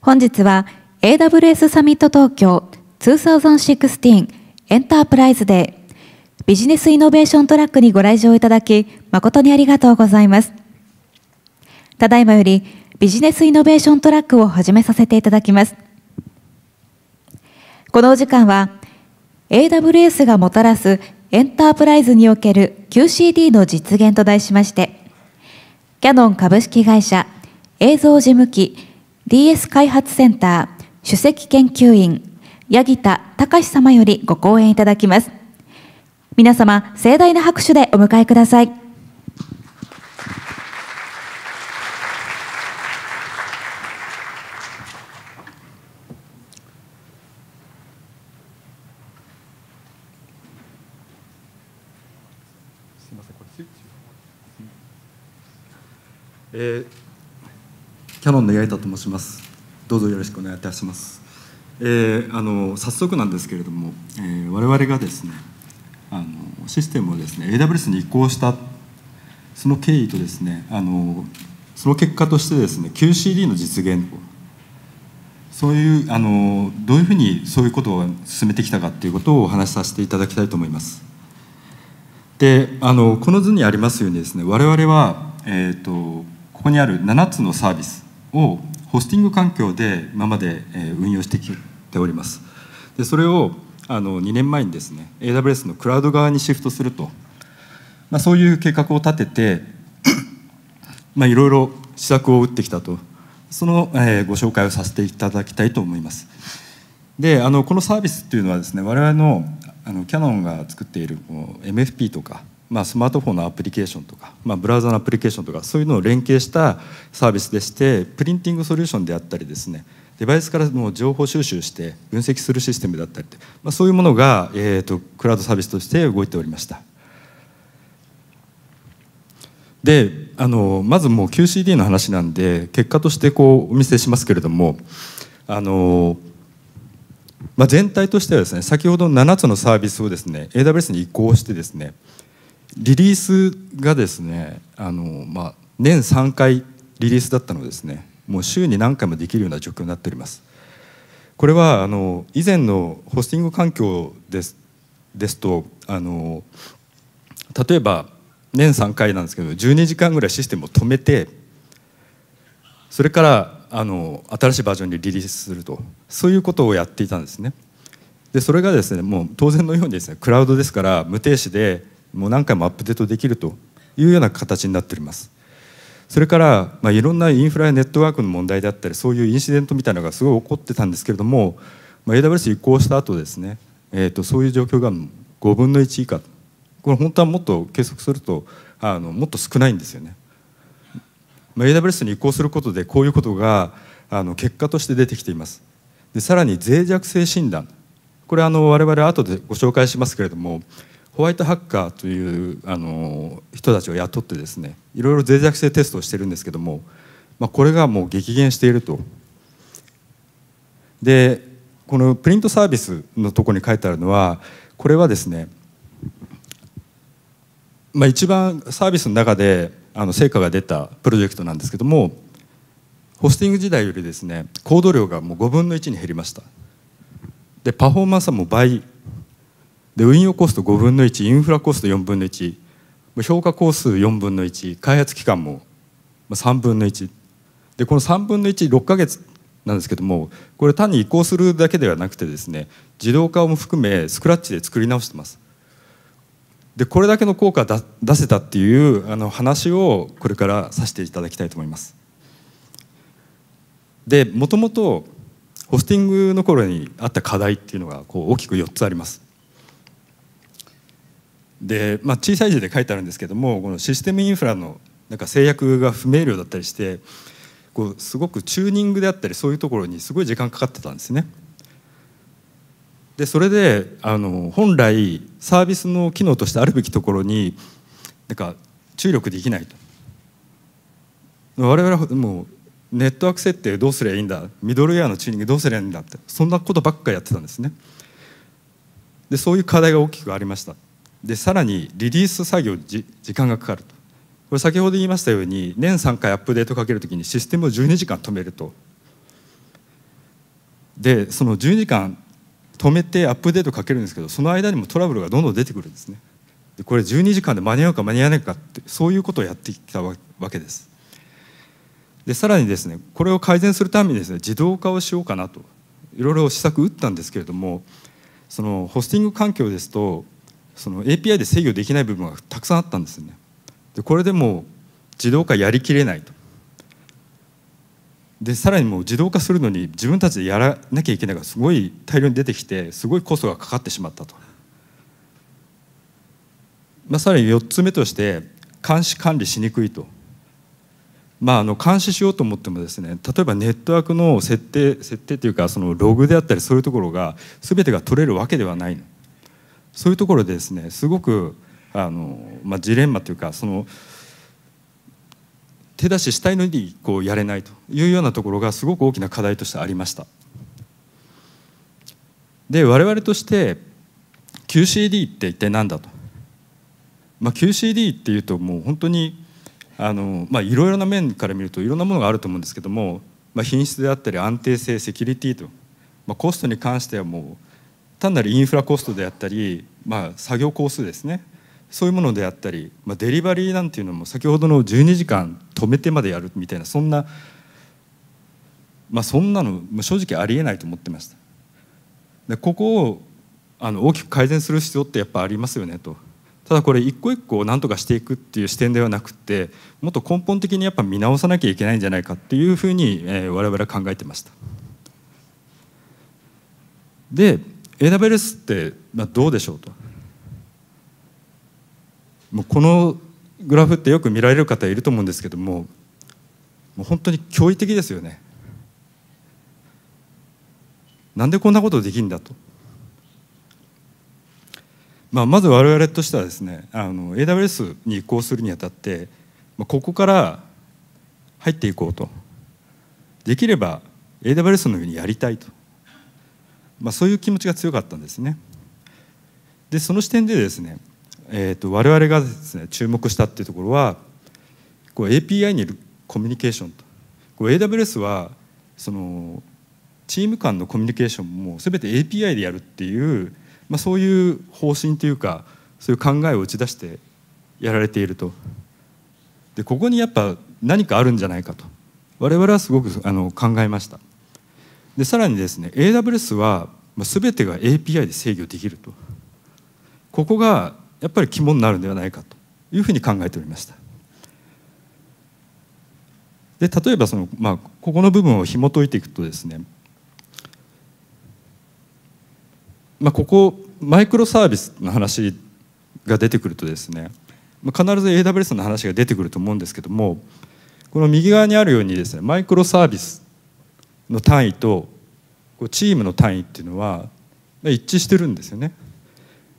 本日は AWS サミット東京2016エンタープライズデービジネスイノベーショントラックにご来場いただき誠にありがとうございます。ただいまよりビジネスイノベーショントラックを始めさせていただきます。このお時間は AWS がもたらすエンタープライズにおける QCD の実現と題しまして、キャノン株式会社映像事務機 DS 開発センター首席研究員八木田隆様よりご講演いただきます皆様盛大な拍手でお迎えくださいえーキャノンの八重田と申しますどうぞよろしくお願いいたします、えー、あの早速なんですけれども、えー、我々がですねあのシステムをですね AWS に移行したその経緯とですねあのその結果としてですね QCD の実現そういうあのどういうふうにそういうことを進めてきたかということをお話しさせていただきたいと思います。であのこの図にありますようにですね我々は、えーと、とここにある7つのサービスをホスティング環境で今まで運用してきておりますでそれをあの2年前にですね AWS のクラウド側にシフトすると、まあ、そういう計画を立てて まあいろいろ施策を打ってきたとその、えー、ご紹介をさせていただきたいと思いますであのこのサービスっていうのはですね我々のあのキャノンが作っている MFP とかまあ、スマートフォンのアプリケーションとか、まあ、ブラウザのアプリケーションとかそういうのを連携したサービスでしてプリンティングソリューションであったりですねデバイスからの情報収集して分析するシステムだったりっまあ、そういうものが、えーと、クラウドサービスとして動いておりました。であのまずもう QCD の話なんで結果としてこうお見せしますけれどもあの、まあ、全体としてはですね先ほど7つのサービスをですね AWS に移行してですねリリースがですねあの、まあ、年3回リリースだったのですねもう週に何回もできるような状況になっておりますこれはあの以前のホスティング環境ですですとあの例えば年3回なんですけど12時間ぐらいシステムを止めてそれからあの新しいバージョンにリリースするとそういうことをやっていたんですねでそれがですねもう当然のようにですねクラウドですから無停止でもう何回もアップデートできるというような形になっておりますそれから、まあ、いろんなインフラやネットワークの問題であったりそういうインシデントみたいなのがすごい起こってたんですけれども、まあ、AWS 移行した後ですね、えーと、そういう状況が5分の1以下これ本当はもっと計測するとあのもっと少ないんですよね、まあ、AWS に移行することでこういうことがあの結果として出てきていますでさらに脆弱性診断これあの我々後でご紹介しますけれどもホワイトハッカーというあの人たちを雇ってですねいろいろ脆弱性テストをしてるんですけども、まあ、これがもう激減していると。でこのプリントサービスのとこに書いてあるのはこれはですね、まあ、一番サービスの中であの成果が出たプロジェクトなんですけどもホスティング時代よりですねコード量がもう5分の1に減りましたでパフォーマンスはもう倍で運用コスト5分の1インフラコスト4分の1評価工数4分の1開発期間も3分の1でこの3分の16か月なんですけどもこれ単に移行するだけではなくてですね自動化も含めスクラッチで作り直してますでこれだけの効果だ出せたっていうあの話をこれからさせていただきたいと思いますでもともとホスティングの頃にあった課題っていうのがこう大きく4つありますで、まあ、小さい字で書いてあるんですけどもこのシステムインフラのなんか制約が不明瞭だったりしてこうすごくチューニングであったりそういうところにすごい時間かかってたんですね。でそれであの本来サービスの機能としてあるべきところになんか注力できないと。我々はもうネットワーク設定どうすりゃいいんだミドルウェアのチューニングどうすりゃいいんだってそんなことばっかやってたんですねでそういう課題が大きくありましたでさらにリリース作業時間がかかるとこれ先ほど言いましたように年3回アップデートかけるときにシステムを12時間止めるとでその12時間止めてアップデートかけるんですけどその間にもトラブルがどんどん出てくるんですねでこれ12時間で間に合うか間に合わないかってそういうことをやってきたわけですでさらにですねこれを改善するためにですね自動化をしようかなといろいろ施策打ったんですけれどもそのホスティング環境ですとその API で制御できない部分がたくさんあったんですよねでこれでも自動化やりきれないとでさらにもう自動化するのに自分たちでやらなきゃいけないがすごい大量に出てきてすごいコストがかかってしまったと、まあ、さらに4つ目として監視管理しにくいと、まあ、あの監視しようと思ってもですね例えばネットワークの設定設定というかそのログであったりそういうところが全てが取れるわけではないの。そういうところでですねすごくあの、まあ、ジレンマというかその手出ししたいのにこうやれないというようなところがすごく大きな課題としてありました。で我々として QCD って一体何だと、まあ、QCD っていうともう本当にあの、まあ、いろいろな面から見るといろんなものがあると思うんですけども、まあ、品質であったり安定性セキュリティと、まあ、コストに関してはもう単なるインフラコストであったり、まあ、作業工数ですねそういうものであったり、まあ、デリバリーなんていうのも先ほどの12時間止めてまでやるみたいなそんな、まあ、そんなの正直ありえないと思ってました。でここをあの大きく改善する必要ってやっぱありますよねと。ただこれ一個一個何とかしていくっていう視点ではなくてもっと根本的にやっぱ見直さなきゃいけないんじゃないかっていうふうに、えー、我々は考えてました。で AWS ってどうでしょうともうこのグラフってよく見られる方いると思うんですけどももう本当に驚異的ですよねなんでこんなことできるんだと、まあ、まず我々としてはですねあの AWS に移行するにあたって、まあ、ここから入っていこうとできれば AWS のようにやりたいとまあ、そういう気持ちが強かったんですね。でその視点でですね、えーと、我々がですね注目したっていうところはこう API によるコミュニケーションとこう AWS はそのチーム間のコミュニケーションも全て API でやるっていう、まあ、そういう方針というかそういう考えを打ち出してやられていると。でここにやっぱ何かあるんじゃないかと我々はすごくあの考えました。でさらにですね AWS は全てが API で制御できるとここがやっぱり肝になるんではないかというふうに考えておりましたで例えばその、まあ、ここの部分を紐解いていくとですね、まあ、ここマイクロサービスの話が出てくるとですね必ず AWS の話が出てくると思うんですけどもこの右側にあるようにですねマイクロサービスの単位とチームの単位っていうのは一致してるんですよね。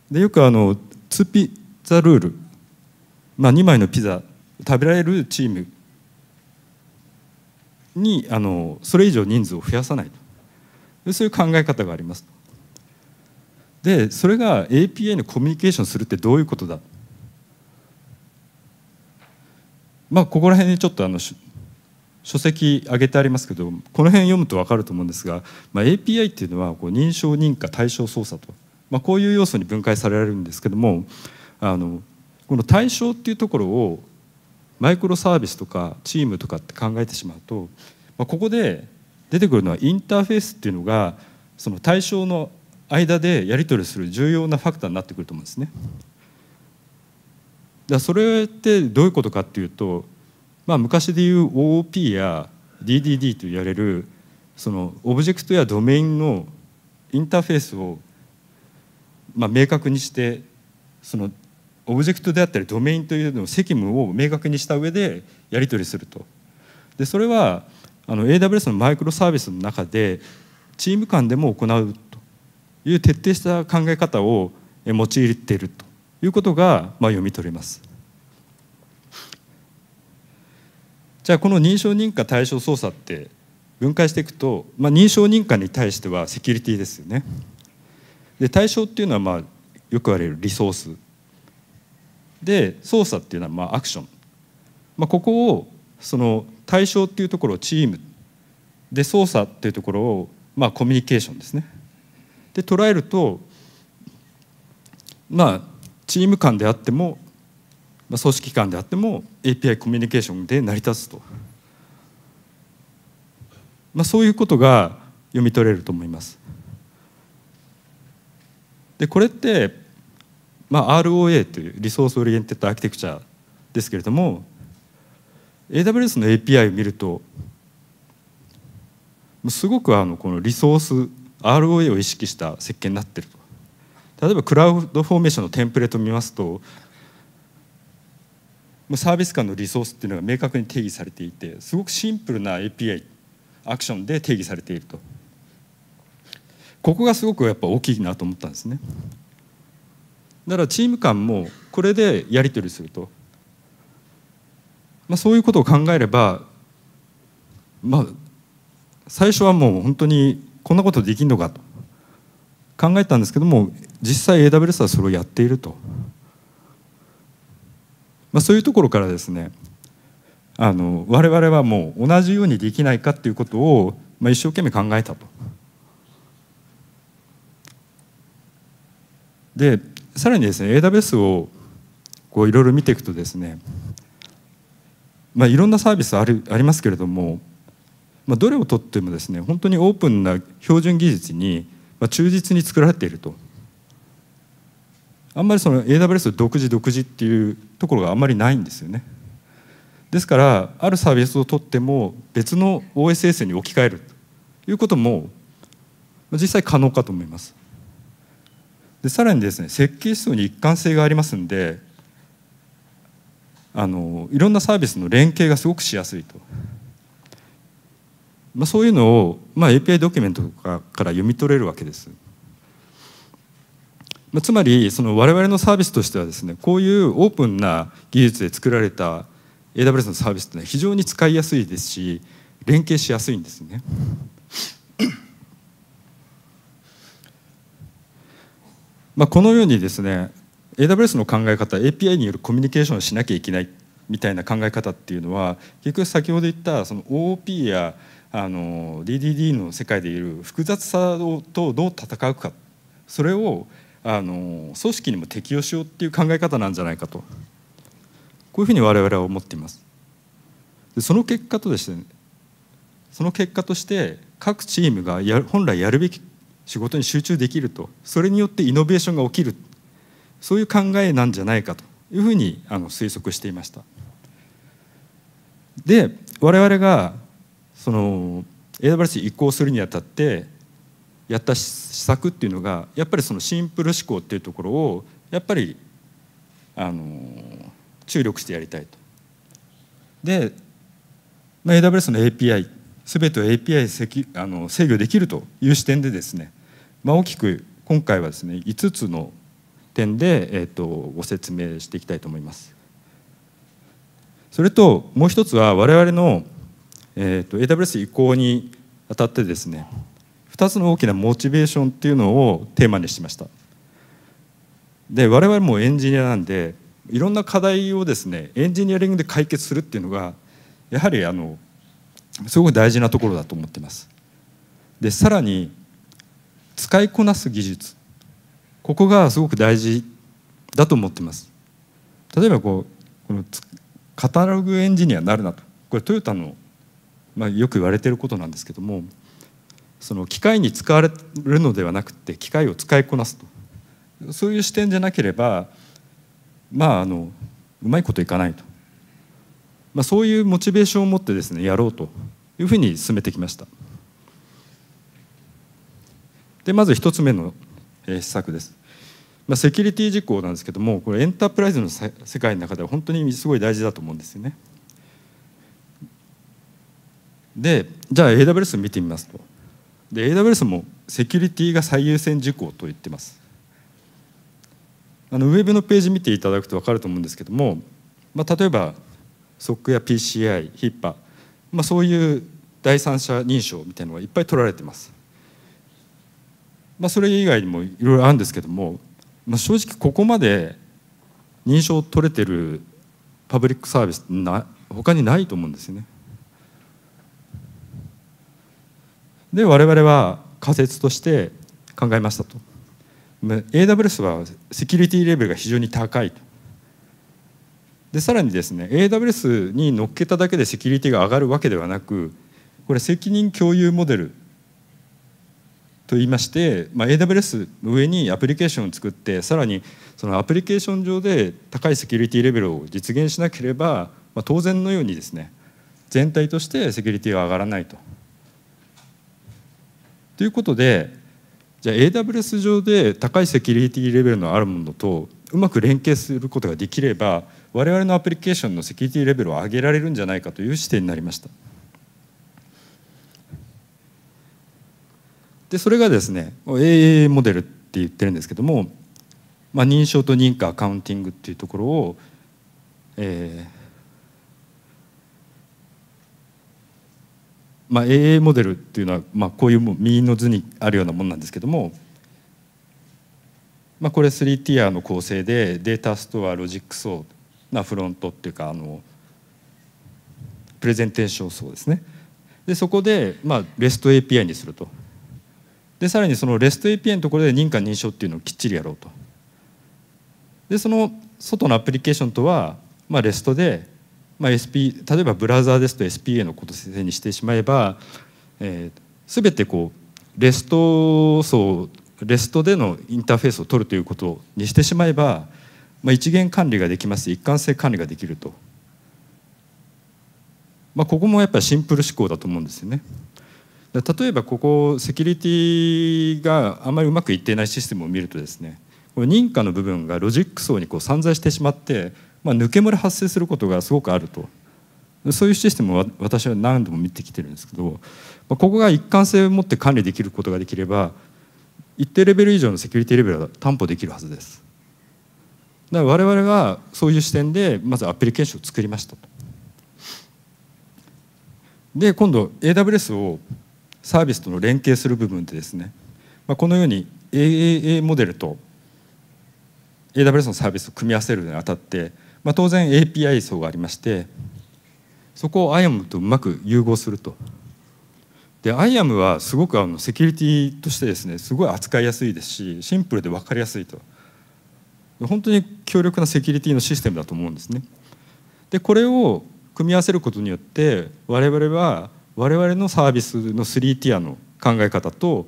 でよくあの2ピザルール、まあ、2枚のピザ食べられるチームにあのそれ以上人数を増やさないとそういう考え方があります。でそれが APA にコミュニケーションするってどういうことだまあここら辺にちょっとあの書籍挙げてありますけどこの辺読むと分かると思うんですが、まあ、API っていうのはこう認証認可対象操作と、まあ、こういう要素に分解されられるんですけどもあのこの対象っていうところをマイクロサービスとかチームとかって考えてしまうと、まあ、ここで出てくるのはインターフェースっていうのがその対象の間でやり取りする重要なファクターになってくると思うんですね。だそれってどういうことかっていうとまあ、昔でいう OOP や DDD と言われるそのオブジェクトやドメインのインターフェースを、まあ、明確にしてそのオブジェクトであったりドメインというの責務を明確にした上でやり取りすると。でそれはあの AWS のマイクロサービスの中でチーム間でも行うという徹底した考え方を用いているということが、まあ、読み取れます。じゃあこの認証認可対象捜査って分解していくと、まあ、認証認可に対してはセキュリティですよね。で対象っていうのはまあよく言われるリソースで操作っていうのはまあアクション、まあ、ここをその対象っていうところをチームで操作っていうところをまあコミュニケーションですねで捉えるとまあチーム間であってもまあ、組織間であっても API コミュニケーションで成り立つと、まあ、そういうことが読み取れると思います。でこれって、まあ、ROA というリソースオリエンテッドアーキテクチャですけれども AWS の API を見るとすごくあのこのリソース ROA を意識した設計になってると例えばクラウドフォーメーションのテンプレートを見ますとサービス間のリソースっていうのが明確に定義されていてすごくシンプルな API アクションで定義されているとここがすごくやっぱ大きいなと思ったんですねだからチーム間もこれでやり取りすると、まあ、そういうことを考えればまあ最初はもう本当にこんなことできんのかと考えたんですけども実際 AWS はそれをやっていると。まあ、そういうところからですねあの我々はもう同じようにできないかっていうことを、まあ、一生懸命考えたと。でさらにですね AWS をこういろいろ見ていくとですね、まあ、いろんなサービスあるありますけれども、まあ、どれをとってもですね本当にオープンな標準技術に忠実に作られているとあんまりその AWS 独自独自っていうところがあんまりないんですよねですからあるサービスを取っても別の OSS に置き換えるということも実際可能かと思いますでさらにですね設計思想に一貫性がありますんであのいろんなサービスの連携がすごくしやすいと、まあ、そういうのを、まあ、API ドキュメントとかから読み取れるわけです。まあ、つまりその我々のサービスとしてはですねこういうオープンな技術で作られた AWS のサービスっていうのは非常に使いやすいですし連携しやすいんですね。まあ、このようにですね AWS の考え方 API によるコミュニケーションをしなきゃいけないみたいな考え方っていうのは結局先ほど言ったその OOP やあの DDD の世界でいう複雑さとどう戦うかそれをあの組織にも適用しようっていう考え方なんじゃないかとこういうふうに我々は思っています。でその結果とですねその結果として各チームがや本来やるべき仕事に集中できるとそれによってイノベーションが起きるそういう考えなんじゃないかというふうにあの推測していました。で我々がその AWS 移行するにあたってやった施策っていうのがやっぱりそのシンプル思考っていうところをやっぱりあの注力してやりたいと。で、まあ、AWS の API 全てを API せきあの制御できるという視点でですね、まあ、大きく今回はですね5つの点で、えーと、ご説明していきたいと思います。それともう一つは我々の、えーと、と AWS 移行にあたってですね2つの大きなモチベーションっていうのをテーマにしましたで我々もエンジニアなんでいろんな課題をですねエンジニアリングで解決するっていうのがやはりあのすごく大事なところだと思ってますでさらに使いこなす技術ここがすごく大事だと思ってます例えばこうこのカタログエンジニアになるなとこれトヨタの、まあ、よく言われてることなんですけどもその機械に使われるのではなくて機械を使いこなすとそういう視点じゃなければまああのうまいこといかないと、まあ、そういうモチベーションを持ってですねやろうというふうに進めてきましたでまず1つ目の施策です、まあ、セキュリティ事項なんですけどもこれエンタープライズの世界の中では本当にすごい大事だと思うんですよねでじゃあ AWS 見てみますとで AWS もセキュリティが最優先事項と言ってますあのウェブのページ見ていただくと分かると思うんですけども、まあ、例えば SOC や PCI、HIPAA、まあ、そういう第三者認証みたいなのがいっぱい取られてます、まあ、それ以外にもいろいろあるんですけども、まあ、正直ここまで認証取れてるパブリックサービスな他にないと思うんですよね。で我々は仮説として考えましたと AWS はセキュリティレベルが非常に高いでさらにですね AWS に乗っけただけでセキュリティが上がるわけではなくこれ責任共有モデルと言いまして、まあ、AWS の上にアプリケーションを作ってさらにそのアプリケーション上で高いセキュリティレベルを実現しなければ、まあ、当然のようにですね全体としてセキュリティは上がらないとということでじゃあ AWS 上で高いセキュリティレベルのあるものとうまく連携することができれば我々のアプリケーションのセキュリティレベルを上げられるんじゃないかという視点になりました。でそれがですね AA モデルって言ってるんですけども、まあ、認証と認可アカウンティングっていうところを、えー、まあ、AA モデルっていうのは、まあ、こういう右の図にあるようなもんなんですけども、まあ、これ3ティアの構成でデータストアロジック層なフロントっていうかあのプレゼンテーション層ですねでそこで、まあ、REST API にするとでさらにその REST API のところで認可認証っていうのをきっちりやろうとでその外のアプリケーションとは、まあ、REST でまあ、SP 例えばブラウザーですと SPA のこと性にしてしまえば、えー、全てこうレスト層レストでのインターフェースを取るということにしてしまえば、まあ、一元管理ができます一貫性管理ができると、まあ、ここもやっぱりシンプル思考だと思うんですよね。例えばここセキュリティがあまりうまくいっていないシステムを見るとですね認可の部分がロジック層にこう散在してしまってまあ、抜け漏れ発生することがすごくあるとそういうシステムを私は何度も見てきてるんですけど、まあ、ここが一貫性を持って管理できることができれば一定レベル以上のセキュリティレベルは担保できるはずです。だから我々はそういう視点でまずアプリケーションを作りましたで今度 AWS をサービスとの連携する部分でですね、まあ、このように AAA モデルと AWS のサービスを組み合わせるにあたってまあ、当然 API 層がありましてそこを IAM とうまく融合すると。で IAM はすごくあのセキュリティとしてですねすごい扱いやすいですしシンプルで分かりやすいと本当に強力なセキュリティのシステムだと思うんですね。でこれを組み合わせることによって我々は我々のサービスの3ティアの考え方と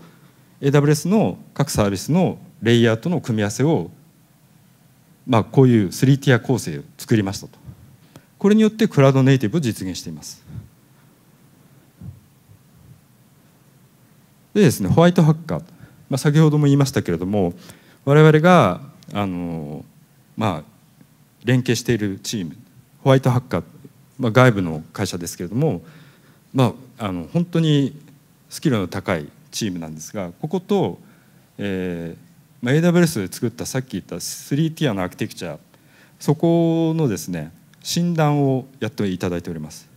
AWS の各サービスのレイヤーとの組み合わせをまあ、こういう3ティア構成を作りましたとこれによってクラウドネイティブを実現していますでですねホワイトハッカー、まあ、先ほども言いましたけれども我々があの、まあ、連携しているチームホワイトハッカー、まあ、外部の会社ですけれども、まあ、あの本当にスキルの高いチームなんですがここと、えー、まあ、AWS で作ったさっき言った 3Tier のアーキテクチャそこのですね診断をやっていただいております、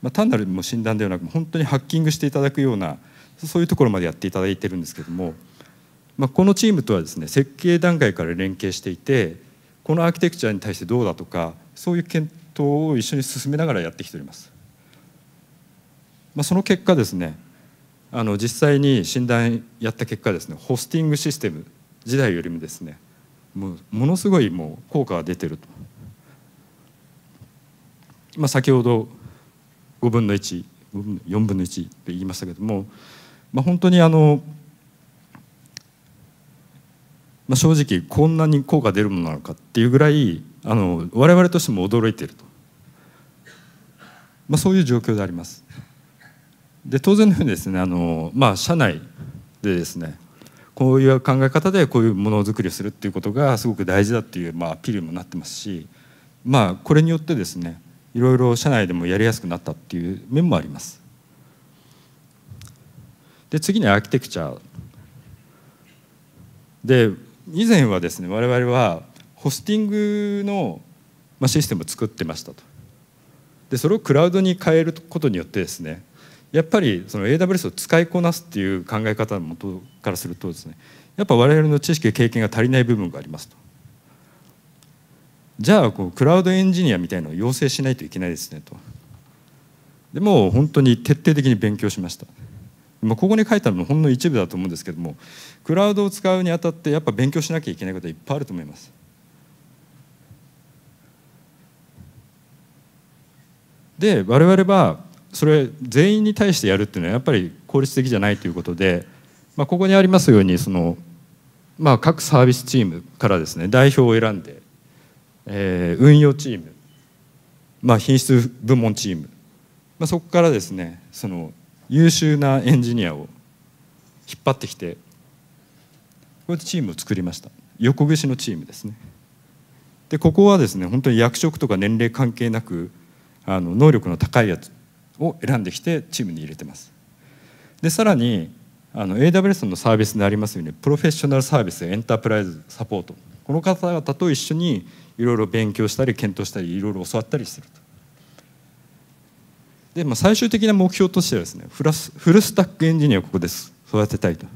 まあ、単なるも診断ではなく本当にハッキングしていただくようなそういうところまでやっていただいてるんですけども、まあ、このチームとはですね設計段階から連携していてこのアーキテクチャに対してどうだとかそういう検討を一緒に進めながらやってきております、まあ、その結果ですねあの実際に診断やった結果ですねホスティングシステム時代よりもですねもうものすごいもう効果が出てると、まあ、先ほど5分の14分の1って言いましたけども、まあ、本当にあの、まあ、正直こんなに効果出るものなのかっていうぐらいあの我々としても驚いていると、まあ、そういう状況であります。で当然のようにですねあの、まあ、社内でですねこういう考え方でこういうものづくりをするっていうことがすごく大事だっていう、まあ、アピールにもなってますし、まあ、これによってですねいろいろ社内でもやりやすくなったっていう面もあります。で次にアーキテクチャで以前はですね我々はホスティングのシステムを作ってましたとでそれをクラウドに変えることによってですねやっぱりその AWS を使いこなすっていう考え方のもとからするとですねやっぱ我々の知識や経験が足りない部分がありますと。じゃあこうクラウドエンジニアみたいなのを養成しないといけないですねと。でも本当に徹底的に勉強しました。ここに書いたのもほんの一部だと思うんですけどもクラウドを使うにあたってやっぱ勉強しなきゃいけないことはいっぱいあると思います。で我々はそれ全員に対してやるっていうのはやっぱり効率的じゃないということで、まあ、ここにありますようにその、まあ、各サービスチームからですね代表を選んで、えー、運用チーム、まあ、品質部門チーム、まあ、そこからですねその優秀なエンジニアを引っ張ってきてこうやってチームを作りました横串のチームですね。でここはですね本当に役職とか年齢関係なくあの能力の高いやつを選んできてチームに入れてますでさらにあの AWS のサービスにありますようにプロフェッショナルサービスエンタープライズサポートこの方々と一緒にいろいろ勉強したり検討したりいろいろ教わったりするとで、まあ、最終的な目標としてはですねフラスフルスタックエンジニアをここです育てたいと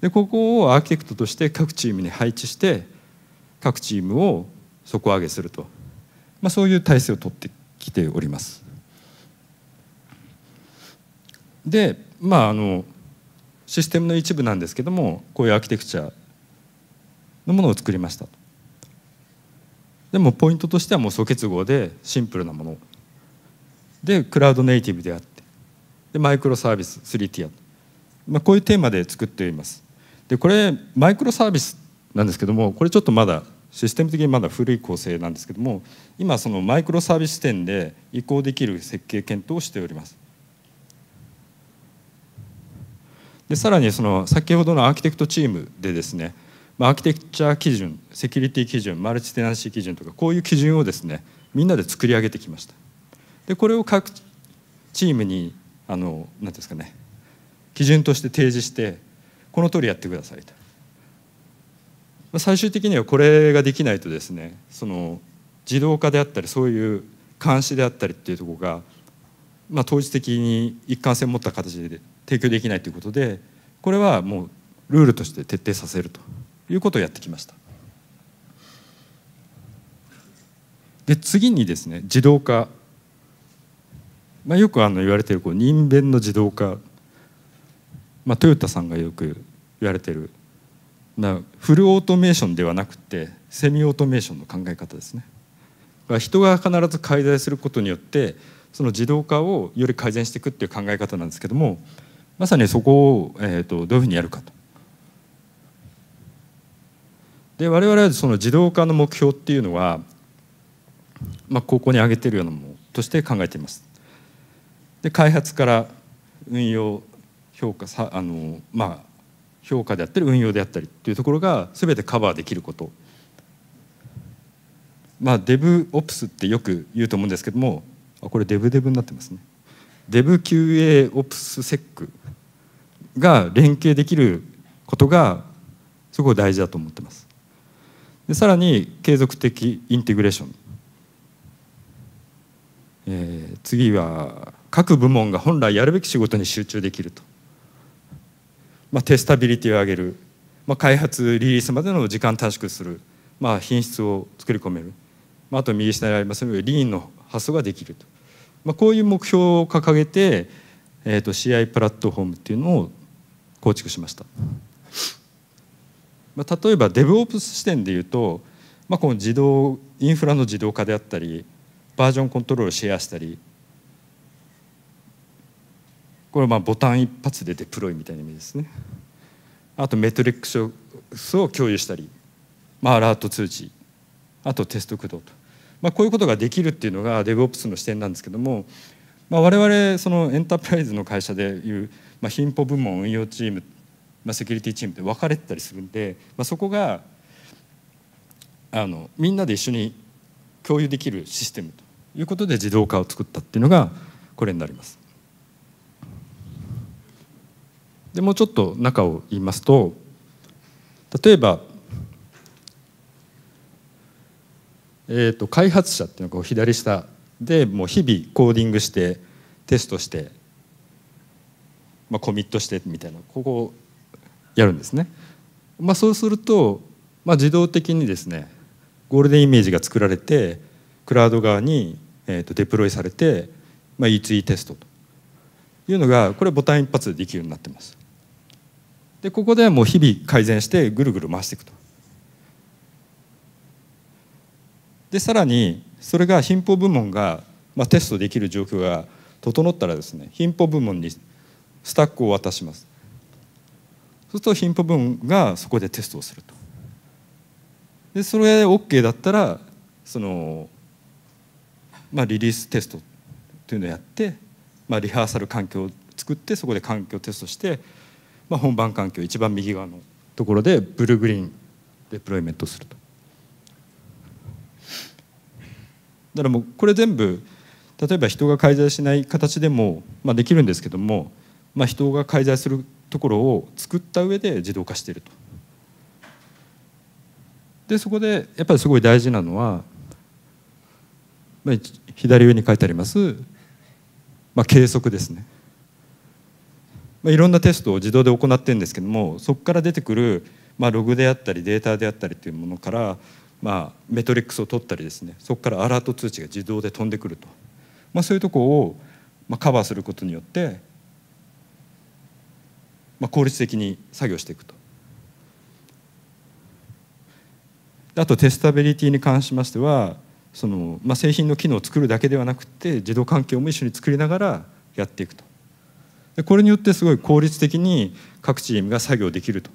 でここをアーキテクトとして各チームに配置して各チームを底上げすると、まあ、そういう体制を取ってきておりますでまああのシステムの一部なんですけどもこういうアーキテクチャのものを作りましたでもポイントとしてはもう素結合でシンプルなものでクラウドネイティブであってでマイクロサービス 3T や、まあ、こういうテーマで作っていますでこれマイクロサービスなんですけどもこれちょっとまだシステム的にまだ古い構成なんですけども今そのマイクロサービス点で移行できる設計検討をしておりますでさらにその先ほどのアーキテクトチームでですねアーキテクチャ基準セキュリティ基準マルチテナンシー基準とかこういう基準をですねみんなで作り上げてきましたでこれを各チームにあの何ですかね基準として提示してこの通りやってくださいと最終的にはこれができないとですねその自動化であったりそういう監視であったりっていうところが、まあ、当時的に一貫性を持った形で提供できないということでこれはもうルールとして徹底させるということをやってきましたで次にですね自動化、まあ、よくあの言われているこう人弁の自動化、まあ、トヨタさんがよく言われてるなフルオートメーションではなくてセミオートメーションの考え方ですね人が必ず介在することによってその自動化をより改善していくっていう考え方なんですけどもまさにそこを、えーと、どういうふうにやるかと。で我々はその自動化の目標っていうのは、まあ、ここに挙げてるようなものとして考えています。で開発から運用評価さあの、まあ、評価であったり運用であったりっていうところが全てカバーできること。まあ、デブオプスってよく言うと思うんですけどもあこれデブデブになってますねデブ QA オプスセックが連携できることがすごい大事だと思ってます。でさらに継続的インテグレーション、えー、次は各部門が本来やるべき仕事に集中できると、まあ、テスタビリティを上げる、まあ、開発リリースまでの時間短縮する、まあ、品質を作り込める、まあ、あと右下にありますようにリーンの発想ができると、まあ、こういう目標を掲げて、えーと、CI プラットフォームっていうのを構築しました、まあ、例えば DevOps 視点でいうと、まあ、この自動インフラの自動化であったりバージョンコントロールをシェアしたりこれはまあボタン一発でデプロイみたいな意味ですねあとメトリックスを共有したり、まあ、アラート通知あとテスト駆動と、まあ、こういうことができるっていうのが DevOps の視点なんですけども、まあ、我々そのエンタープライズの会社でいうまあ、貧富部門運用チーム、まあ、セキュリティチームって分かれてたりするんで、まあ、そこがあのみんなで一緒に共有できるシステムということで自動化を作ったっていうのがこれになります。でもうちょっと中を言いますと例えば、えーと、開発者っていうのが左下でもう日々コーディングしてテストしてまあ、コミットしてみたいなここをやるんですね。まあ、そうすると、まあ、自動的にですねゴールデンイメージが作られてクラウド側に、えー、とデプロイされて、まあ、E2E テストというのがこれボタン一発でできるようになってます。でここでもう日々改善してぐるぐる回していくと。でさらにそれが貧乏部門が、まあ、テストできる状況が整ったらですね貧乏部門にスタックを渡しますそうすると貧富分がそこでテストをするとでそれで OK だったらその、まあ、リリーステストというのをやって、まあ、リハーサル環境を作ってそこで環境をテストして、まあ、本番環境一番右側のところでブルーグリーンデプロイメントすると。だからもうこれ全部例えば人が介在しない形でも、まあ、できるんですけどもまあ、人が介在するところを作った上で自動化していると。でそこでやっぱりすごい大事なのは、まあ、左上に書いてあります、まあ、計測ですね、まあ、いろんなテストを自動で行ってるんですけどもそこから出てくる、まあ、ログであったりデータであったりというものから、まあ、メトリックスを取ったりですねそこからアラート通知が自動で飛んでくると、まあ、そういうとこを、まあ、カバーすることによってまあ、効率的に作業していくとあとテスタビリティに関しましてはその、まあ、製品の機能を作るだけではなくて自動関係も一緒に作りながらやっていくとでこれによってすごい効率的に各チームが作業できると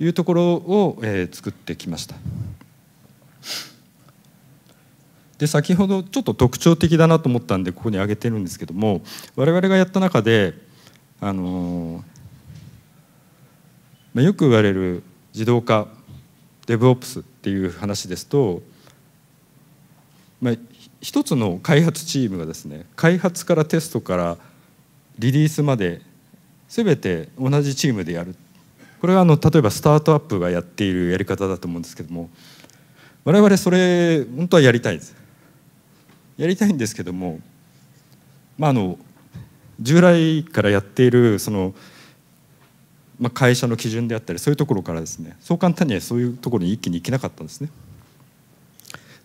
いうところを、えー、作ってきましたで先ほどちょっと特徴的だなと思ったんでここに挙げてるんですけども我々がやった中であのー、まあ、よく言われる自動化 DevOps っていう話ですと、まあ、一つの開発チームがですね開発からテストからリリースまで全て同じチームでやるこれはあの例えばスタートアップがやっているやり方だと思うんですけども我々それ本当はやりたいですやりたいんですけども、まあ、あの従来からやっているそのまあ、会社の基準であったりそういうところからですねそう簡単にはそういうところに一気に行けなかったんですね。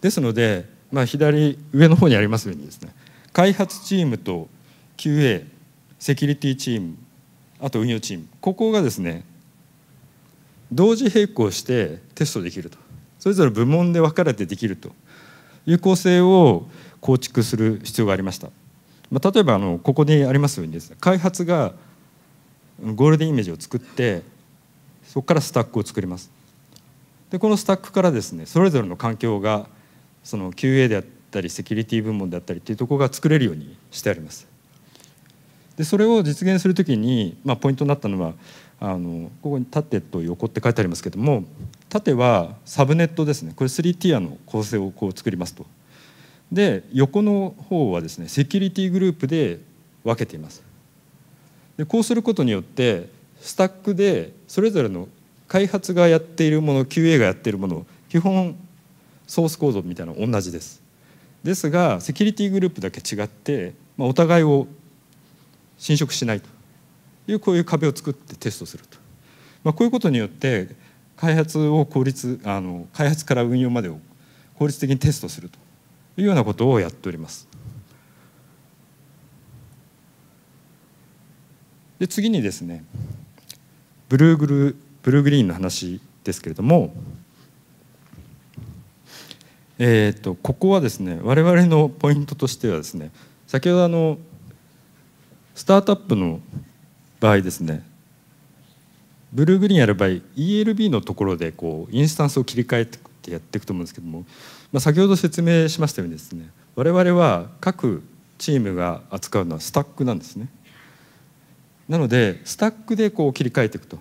ですので、まあ、左上の方にありますようにですね開発チームと QA セキュリティチームあと運用チームここがですね同時並行してテストできるとそれぞれ部門で分かれてできるという構成を構築する必要がありました、まあ、例えばあのここにありますようにですね開発がゴールデンイメージを作ってそこからスタックを作りますでこのスタックからですねそれぞれの環境がその QA であったりセキュリティ部門であったりっていうとこが作れるようにしてありますでそれを実現する時に、まあ、ポイントになったのはあのここに「縦」と「横」って書いてありますけども縦はサブネットですねこれ3ティアの構成をこう作りますとで横の方はですねセキュリティグループで分けていますでこうすることによってスタックでそれぞれの開発がやっているもの QA がやっているもの基本ソース構造みたいなの同じですですがセキュリティグループだけ違って、まあ、お互いを侵食しないというこういう壁を作ってテストすると、まあ、こういうことによって開発を効率あの開発から運用までを効率的にテストするというようなことをやっておりますで次にですねブルーグルブルーグリーンの話ですけれども、えーと、ここはですね我々のポイントとしてはですね先ほどあのスタートアップの場合ですねブルーグリーンやる場合 ELB のところでこうインスタンスを切り替えててやっていくと思うんですけども、まあ、先ほど説明しましたようにですね我々は各チームが扱うのはスタックなんですね。なのでスタックでこう切り替えていくと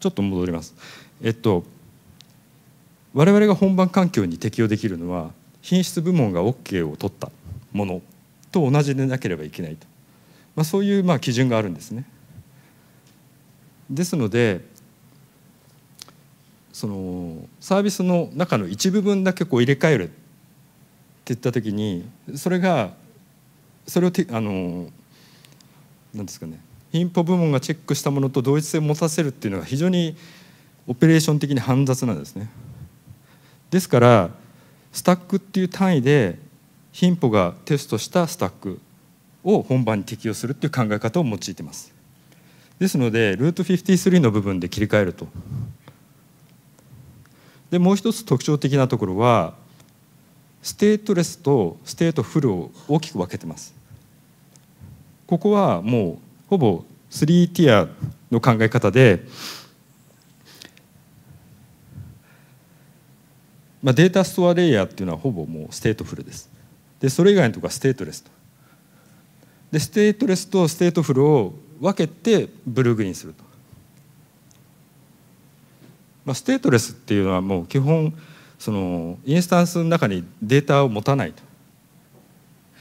ちょっと戻りますえっと我々が本番環境に適用できるのは品質部門が OK を取ったものと同じでなければいけないと、まあ、そういうまあ基準があるんですね。ですのでそのサービスの中の一部分だけこう入れ替えるって言った時にそれがそれをてあのなんですかね貧乏部門がチェックしたものと同一性を持たせるっていうのが非常にオペレーション的に煩雑なんですね。ですからスタックっていう単位で貧乏がテストしたスタックを本番に適用するっていう考え方を用いてます。ですのでルート53の部分で切り替えると。でもう一つ特徴的なところはステートレスとステートフルを大きく分けてますここはもうほぼ3ティアの考え方で、まあ、データストアレイヤーっていうのはほぼもうステートフルですでそれ以外のとこはステートレスとでステートレスとステートフルを分けてブルーグリーンすると、まあ、ステートレスっていうのはもう基本そのインスタンスの中にデータを持たないと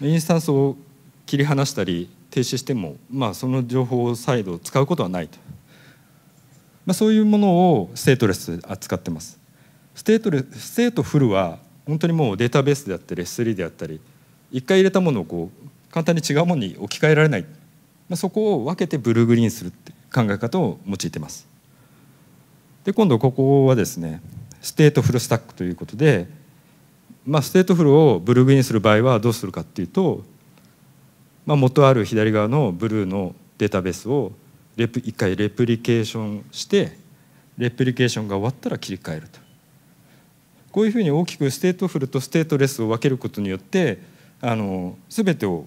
インスタンスを切り離したり停止しても、まあ、その情報を再度使うことはないと、まあ、そういうものをステートレス扱ってますステートレステートフルは本当にもうデータベースであったり S3 であったり一回入れたものをこう簡単に違うものに置き換えられない、まあ、そこを分けてブルーグリーンするって考え方を用いてますで今度ここはですねステートフルスタックということで、まあ、ステートフルをブルーグリーンする場合はどうするかっていうと、まあ、元ある左側のブルーのデータベースをレプ1回レプリケーションしてレプリケーションが終わったら切り替えるとこういうふうに大きくステートフルとステートレスを分けることによってあの全てを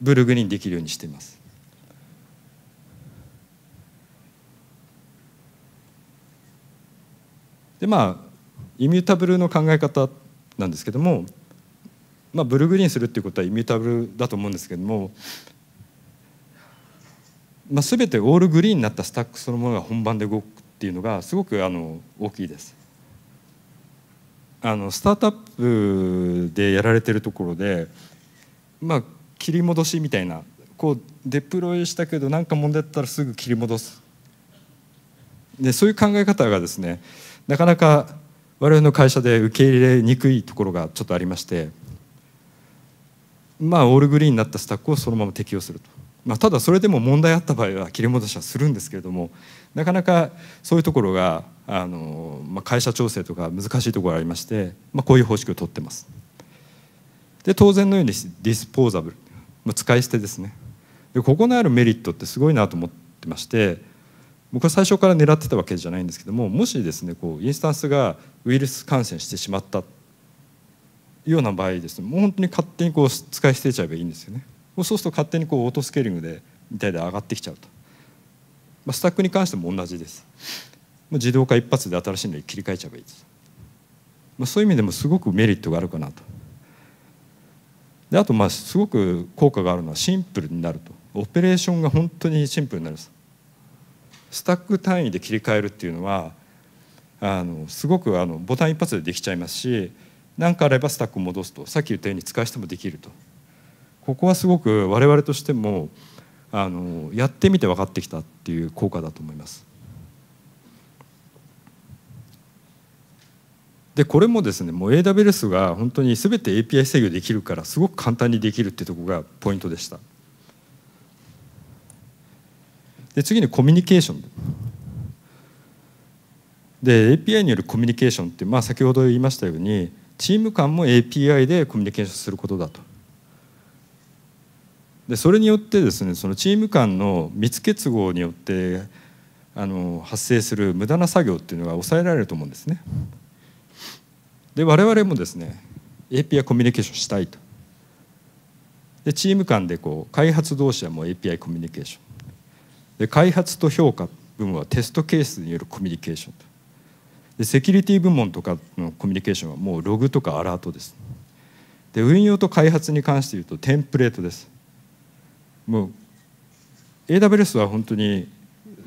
ブルーグリーンできるようにしています。でまあイミュータブルの考え方なんですけども、まあ、ブルーグリーンするっていうことはイミュータブルだと思うんですけども、まあ、全てオールグリーンになったスタックそのものが本番で動くっていうのがすごくあの大きいです。あのスタートアップでやられてるところで、まあ、切り戻しみたいなこうデプロイしたけど何か問題だったらすぐ切り戻すでそういう考え方がですねなかなか我々の会社で受け入れにくいところがちょっとありましてまあオールグリーンになったスタックをそのまま適用すると、まあ、ただそれでも問題あった場合は切り戻しはするんですけれどもなかなかそういうところがあの、まあ、会社調整とか難しいところがありまして、まあ、こういう方式をとってます。で当然のようにディスポーザブル、まあ、使い捨てですねでここのあるメリットってすごいなと思ってまして僕は最初から狙ってたわけじゃないんですけどももしですねこうインスタンスがウイルス感染してしまったような場合ですねもう本当に勝手にこう使い捨てちゃえばいいんですよねそうすると勝手にこうオートスケーリングでみたいで上がってきちゃうと、まあ、スタックに関しても同じです自動化一発で新しいのに切り替えちゃえばいいです、まあ、そういう意味でもすごくメリットがあるかなとであとまあすごく効果があるのはシンプルになるとオペレーションが本当にシンプルになるんですスタック単位で切り替えるっていうのはあのすごくあのボタン一発でできちゃいますし何かあればスタック戻すとさっき言ったように使い捨てもできるとここはすごく我々としてもあのやってみて分かってきたっていう効果だと思います。でこれもですねもう AWS が本当に全て API 制御できるからすごく簡単にできるっていうところがポイントでした。で次にコミュニケーションで API によるコミュニケーションって、まあ、先ほど言いましたようにチーム間も API でコミュニケーションすることだとでそれによってですねそのチーム間の密結合によってあの発生する無駄な作業っていうのが抑えられると思うんですねで我々もですね API コミュニケーションしたいとでチーム間でこう開発同士はもう API コミュニケーションで開発と評価部門はテストケースによるコミュニケーションでセキュリティ部門とかのコミュニケーションはもうログとかアラートですで運用と開発に関して言うとテンプレートですもう AWS は本当に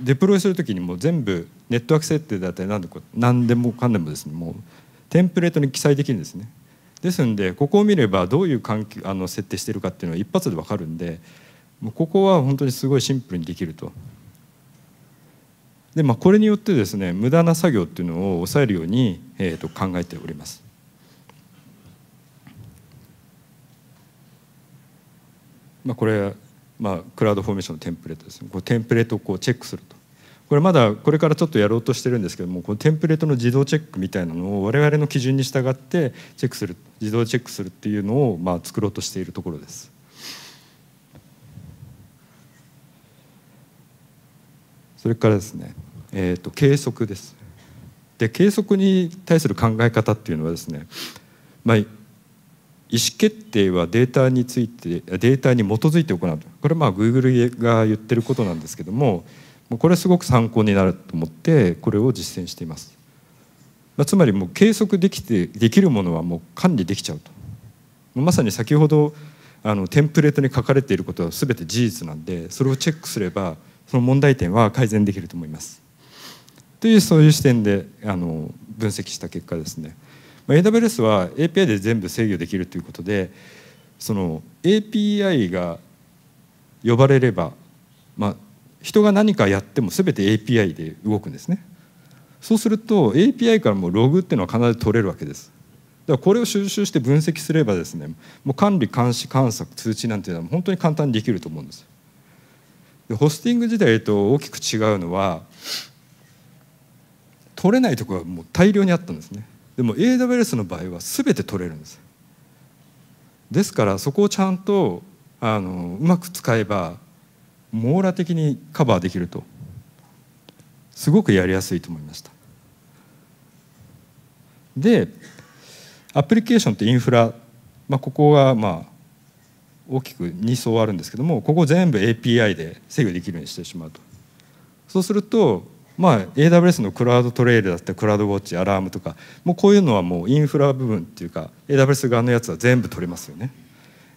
デプロイする時にもう全部ネットワーク設定だったり何で何でもかんでもですねもうテンプレートに記載できるんですねですんでここを見ればどういう環境あの設定してるかっていうのは一発で分かるんでもうここは本当にすごいシンプルにできると。でまあ、これによってですね無駄な作業っていうのを抑えるように、えー、と考えております。まあ、これ、まあ、クラウドフォーメーションのテンプレートですねこうテンプレートをこうチェックするとこれまだこれからちょっとやろうとしてるんですけどもこのテンプレートの自動チェックみたいなのを我々の基準に従ってチェックする自動チェックするっていうのをまあ作ろうとしているところです。それからですね、えーと、計測ですで計測に対する考え方っていうのはですね、まあ、意思決定はデータについてデータに基づいて行うこれまあ Google が言ってることなんですけどもこれはすごく参考になると思ってこれを実践しています、まあ、つまりもう計測できてできるものはもう管理できちゃうとまさに先ほどあのテンプレートに書かれていることは全て事実なんでそれをチェックすればその問題点は改善できると思います。というそういう視点であの分析した結果ですね、まあ、AWS は API で全部制御できるということでその API が呼ばれれば、まあ、人が何かやっても全て API で動くんですね。そうすると API からもログっていうのは必ず取れるわけです。だからこれを収集して分析すればですねもう管理監視観察通知なんていうのは本当に簡単にできると思うんです。ホスティング時代と大きく違うのは取れないとこがもう大量にあったんですねでも AWS の場合は全て取れるんですですからそこをちゃんとあのうまく使えば網羅的にカバーできるとすごくやりやすいと思いましたでアプリケーションってインフラ、まあ、ここがまあ大きく2層あるんですけどもここ全部 API で制御できるようにしてしまうとそうするとまあ AWS のクラウドトレイルだったりクラウドウォッチアラームとかもうこういうのはもうインフラ部分っていうか AWS 側のやつは全部取れますよね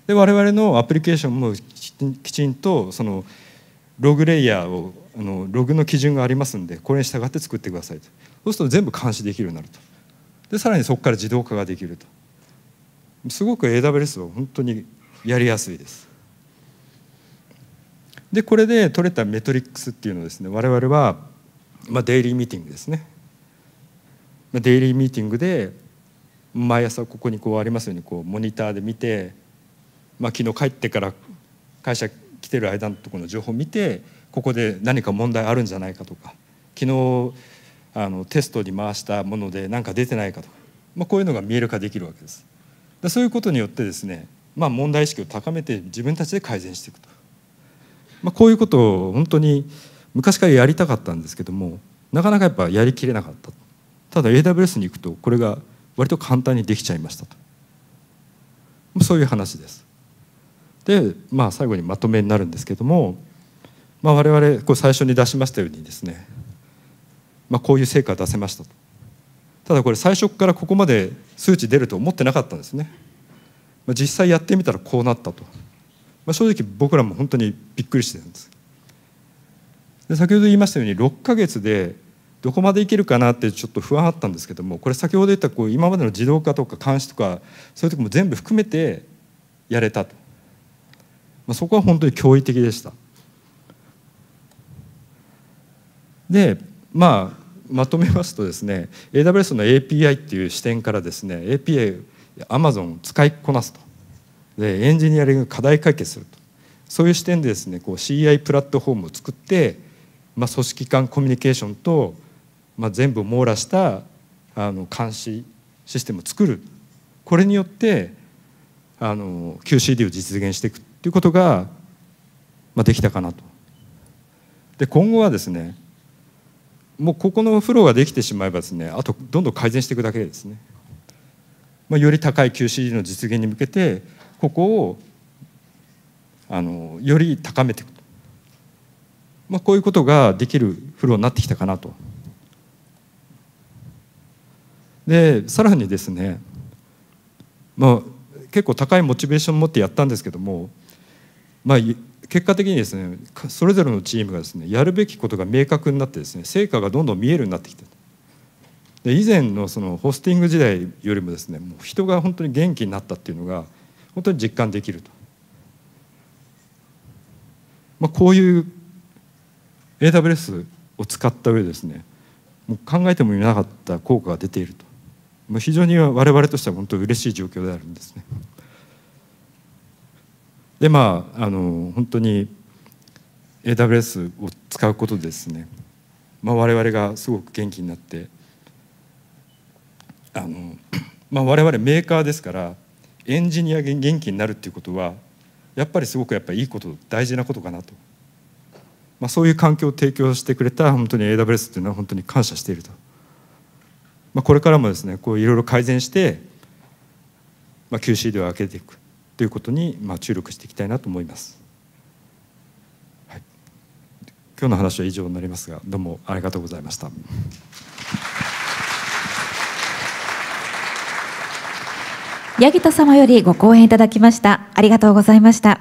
で我々のアプリケーションもきちんとそのログレイヤーをあのログの基準がありますんでこれに従って作ってくださいとそうすると全部監視できるようになるとでさらにそこから自動化ができるとすごく AWS は本当にやりやすいです。でこれで取れたメトリックスっていうのをですね我々は、まあ、デイリーミーティングですねデイリーミーティングで毎朝ここにこうありますようにこうモニターで見て、まあ、昨日帰ってから会社来てる間のところの情報を見てここで何か問題あるんじゃないかとか昨日あのテストに回したもので何か出てないかとか、まあ、こういうのが見える化できるわけです。でそういうことによってですねまあ、問題意識を高めて自分たちで改善していくと、まあ、こういうことを本当に昔からやりたかったんですけどもなかなかやっぱやりきれなかったただ AWS に行くとこれが割と簡単にできちゃいましたとそういう話ですで、まあ、最後にまとめになるんですけども、まあ、我々こう最初に出しましたようにですね、まあ、こういう成果出せましたとただこれ最初からここまで数値出ると思ってなかったんですねまあ、実際やってみたらこうなったと、まあ、正直僕らも本当にびっくりしてるんですで先ほど言いましたように6か月でどこまでいけるかなってちょっと不安あったんですけどもこれ先ほど言ったこう今までの自動化とか監視とかそういうとこも全部含めてやれたと、まあ、そこは本当に驚異的でしたでまあまとめますとですね AWS の API っていう視点からですね API アマゾンを使いこなすとでエンジニアリング課題解決するとそういう視点でですねこう CI プラットフォームを作って、まあ、組織間コミュニケーションと、まあ、全部網羅したあの監視システムを作るこれによってあの QCD を実現していくっていうことが、まあ、できたかなと。で今後はですねもうここのフローができてしまえばですねあとどんどん改善していくだけですね。まあ、より高い QCD の実現に向けてここをあのより高めていくと、まあ、こういうことができるフローになってきたかなと。でさらにですね、まあ、結構高いモチベーションを持ってやったんですけども、まあ、結果的にですねそれぞれのチームがですねやるべきことが明確になってですね成果がどんどん見えるようになってきてで以前のそのホスティング時代よりもですねもう人が本当に元気になったっていうのが本当に実感できると、まあ、こういう AWS を使った上でですねもう考えてもいなかった効果が出ていると、まあ、非常に我々としては本当に嬉しい状況であるんですね。でまああの本当に AWS を使うことでですね、まあ、我々がすごく元気になってあの、まあ、我々メーカーですからエンジニアが元気になるっていうことはやっぱりすごくやっぱいいこと大事なことかなと、まあ、そういう環境を提供してくれた本当に AWS っていうのは本当に感謝していると、まあ、これからもですねこういろいろ改善して、まあ、QCD を開けていくということにまあ注力していきたいなと思います。はい、今日の話は以上になりますがどうもありがとうございました。ヤギ田様よりご講演いただきましたありがとうございました